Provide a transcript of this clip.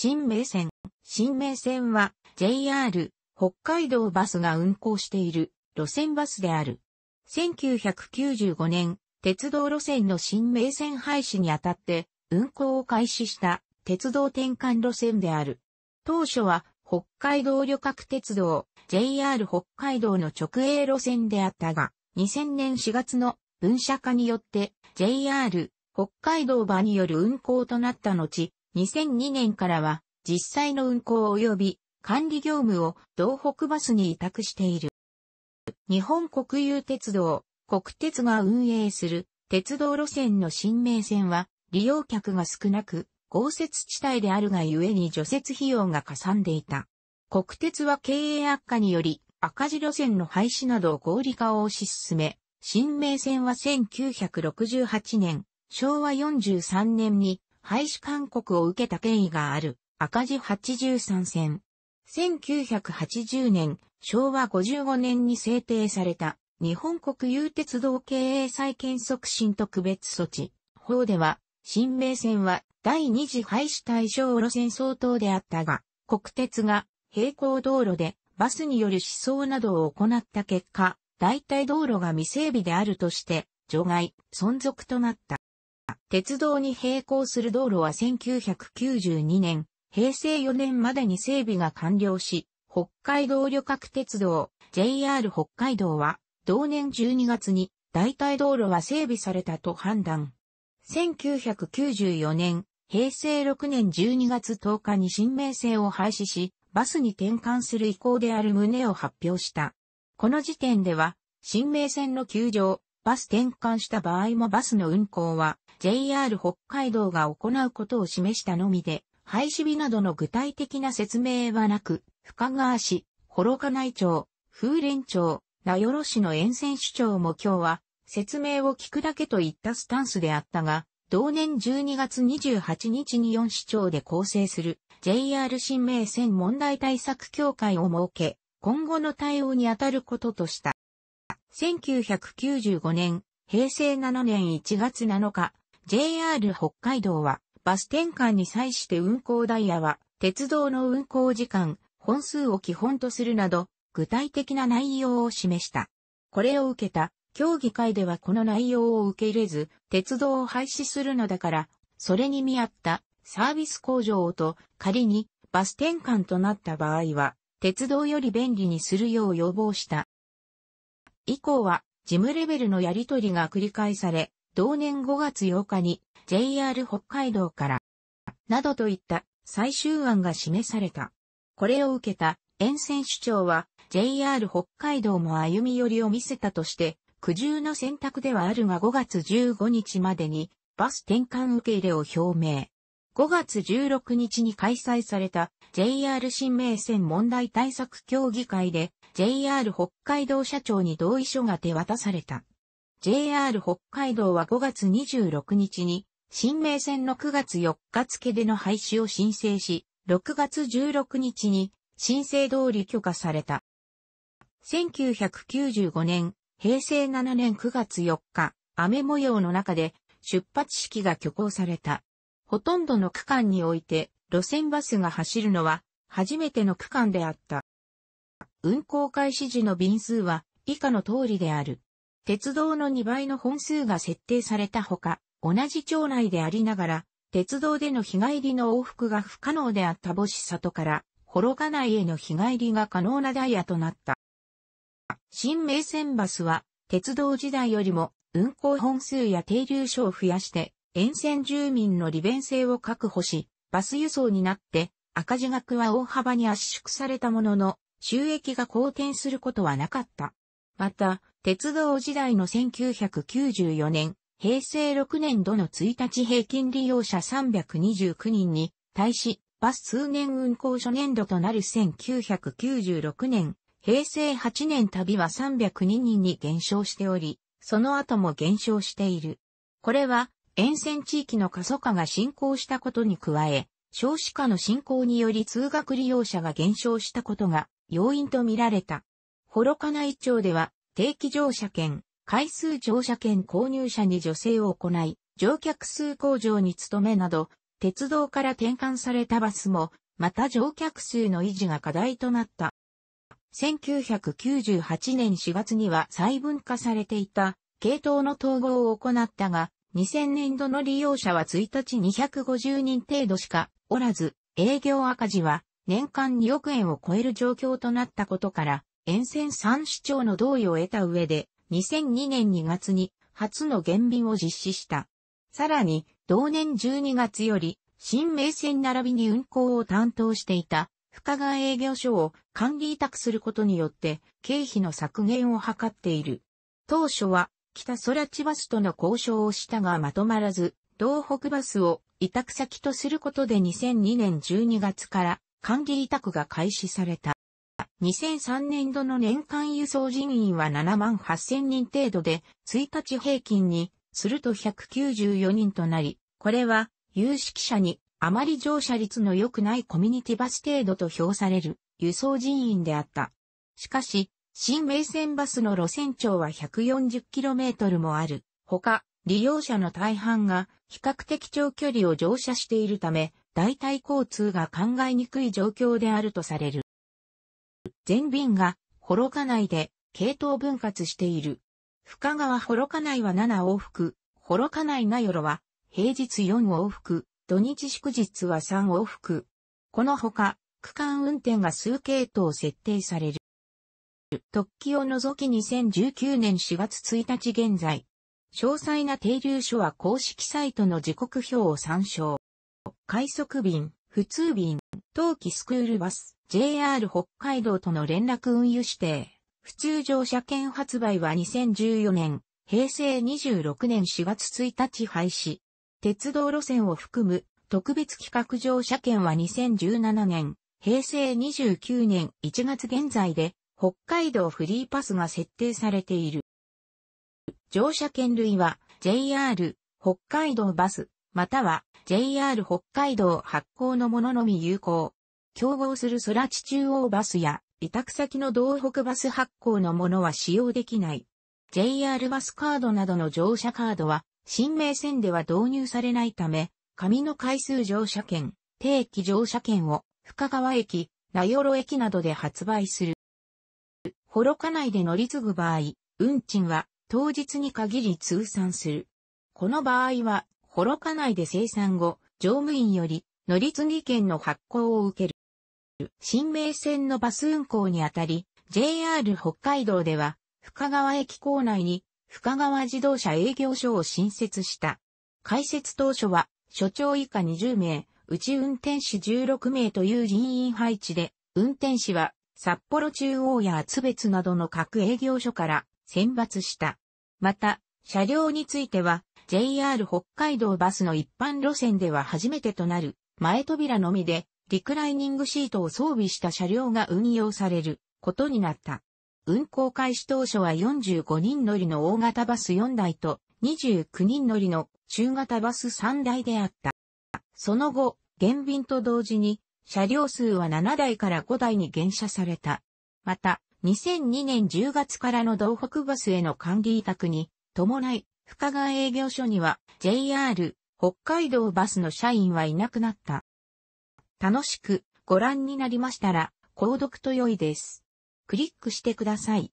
新名線。新名線は JR 北海道バスが運行している路線バスである。1995年、鉄道路線の新名線廃止にあたって運行を開始した鉄道転換路線である。当初は北海道旅客鉄道 JR 北海道の直営路線であったが、2000年4月の分社化によって JR 北海道場による運行となった後、2002年からは実際の運行及び管理業務を道北バスに委託している。日本国有鉄道、国鉄が運営する鉄道路線の新名線は利用客が少なく、豪雪地帯であるがゆえに除雪費用がかさんでいた。国鉄は経営悪化により赤字路線の廃止など合理化を推し進め、新名線は1968年、昭和43年に廃止勧告を受けた経緯がある赤字83線。1980年、昭和55年に制定された日本国有鉄道経営再建促進特別措置法では、新名線は第二次廃止対象路線相当であったが、国鉄が平行道路でバスによる思想などを行った結果、代替道路が未整備であるとして、除外、存続となった。鉄道に並行する道路は1992年、平成4年までに整備が完了し、北海道旅客鉄道 JR 北海道は同年12月に代替道路は整備されたと判断。1994年、平成6年12月10日に新名線を廃止し、バスに転換する意向である旨を発表した。この時点では、新名線の休場、バス転換した場合もバスの運行は JR 北海道が行うことを示したのみで、廃止日などの具体的な説明はなく、深川市、幌加内町、風蓮町、名寄市の沿線市長も今日は、説明を聞くだけといったスタンスであったが、同年12月28日に4市長で構成する JR 新名線問題対策協会を設け、今後の対応に当たることとした。1995年、平成7年1月7日、JR 北海道は、バス転換に際して運行ダイヤは、鉄道の運行時間、本数を基本とするなど、具体的な内容を示した。これを受けた、協議会ではこの内容を受け入れず、鉄道を廃止するのだから、それに見合ったサービス向上をと、仮にバス転換となった場合は、鉄道より便利にするよう要望した。以降は、事務レベルのやり取りが繰り返され、同年5月8日に JR 北海道から、などといった最終案が示された。これを受けた沿線首長は JR 北海道も歩み寄りを見せたとして、苦渋の選択ではあるが5月15日までにバス転換受け入れを表明。5月16日に開催された JR 新名線問題対策協議会で JR 北海道社長に同意書が手渡された。JR 北海道は5月26日に、新名線の9月4日付での廃止を申請し、6月16日に申請通り許可された。1995年、平成7年9月4日、雨模様の中で出発式が挙行された。ほとんどの区間において路線バスが走るのは初めての区間であった。運行開始時の便数は以下の通りである。鉄道の2倍の本数が設定されたほか、同じ町内でありながら、鉄道での日帰りの往復が不可能であった母子里から、幌加内への日帰りが可能なダイヤとなった。新名線バスは、鉄道時代よりも運行本数や停留所を増やして、沿線住民の利便性を確保し、バス輸送になって、赤字額は大幅に圧縮されたものの、収益が好転することはなかった。また、鉄道時代の1994年、平成6年度の1日平均利用者329人に対し、バス通年運行初年度となる1996年、平成8年旅は302人に減少しており、その後も減少している。これは、沿線地域の過疎化が進行したことに加え、少子化の進行により通学利用者が減少したことが要因とみられた。幌加内町では、定期乗車券、回数乗車券購入者に助成を行い、乗客数向上に努めなど、鉄道から転換されたバスも、また乗客数の維持が課題となった。1998年4月には細分化されていた系統の統合を行ったが、2000年度の利用者は1日250人程度しかおらず、営業赤字は年間2億円を超える状況となったことから、沿線3市長の同意を得た上で、2002年2月に初の減便を実施した。さらに、同年12月より、新名線並びに運行を担当していた、深川営業所を管理委託することによって、経費の削減を図っている。当初は、北空地バスとの交渉をしたがまとまらず、東北バスを委託先とすることで2002年12月から管理委託が開始された。2003年度の年間輸送人員は7万8000人程度で、1日平均にすると194人となり、これは有識者にあまり乗車率の良くないコミュニティバス程度と評される輸送人員であった。しかし、新名線バスの路線長は 140km もある。ほか、利用者の大半が比較的長距離を乗車しているため、代替交通が考えにくい状況であるとされる。全便が、幌加内で、系統分割している。深川幌加内は7往復、幌加内名寄は、平日4往復、土日祝日は3往復。このほか、区間運転が数系統設定される。特記を除き2019年4月1日現在。詳細な停留所は公式サイトの時刻表を参照。快速便、普通便、冬季スクールバス、JR 北海道との連絡運輸指定。普通乗車券発売は2014年、平成26年4月1日廃止。鉄道路線を含む特別企画乗車券は2017年、平成29年1月現在で北海道フリーパスが設定されている。乗車券類は JR 北海道バス、または JR 北海道発行のもののみ有効。競合する空地中央バスや委託先の道北バス発行のものは使用できない。JR バスカードなどの乗車カードは新名線では導入されないため、紙の回数乗車券、定期乗車券を深川駅、名寄駅などで発売する。幌加内で乗り継ぐ場合、運賃は当日に限り通算する。この場合は幌ロ内で生産後、乗務員より乗り継ぎ券の発行を受ける。新名線のバス運行にあたり、JR 北海道では、深川駅構内に深川自動車営業所を新設した。開設当初は、所長以下20名、うち運転士16名という人員配置で、運転士は札幌中央や厚別などの各営業所から選抜した。また、車両については、JR 北海道バスの一般路線では初めてとなる前扉のみでリクライニングシートを装備した車両が運用されることになった。運行開始当初は45人乗りの大型バス4台と29人乗りの中型バス3台であった。その後、減便と同時に車両数は7台から5台に減車された。また、2002年10月からの道北バスへの管理委託に伴い、深川営業所には JR 北海道バスの社員はいなくなった。楽しくご覧になりましたら、購読と良いです。クリックしてください。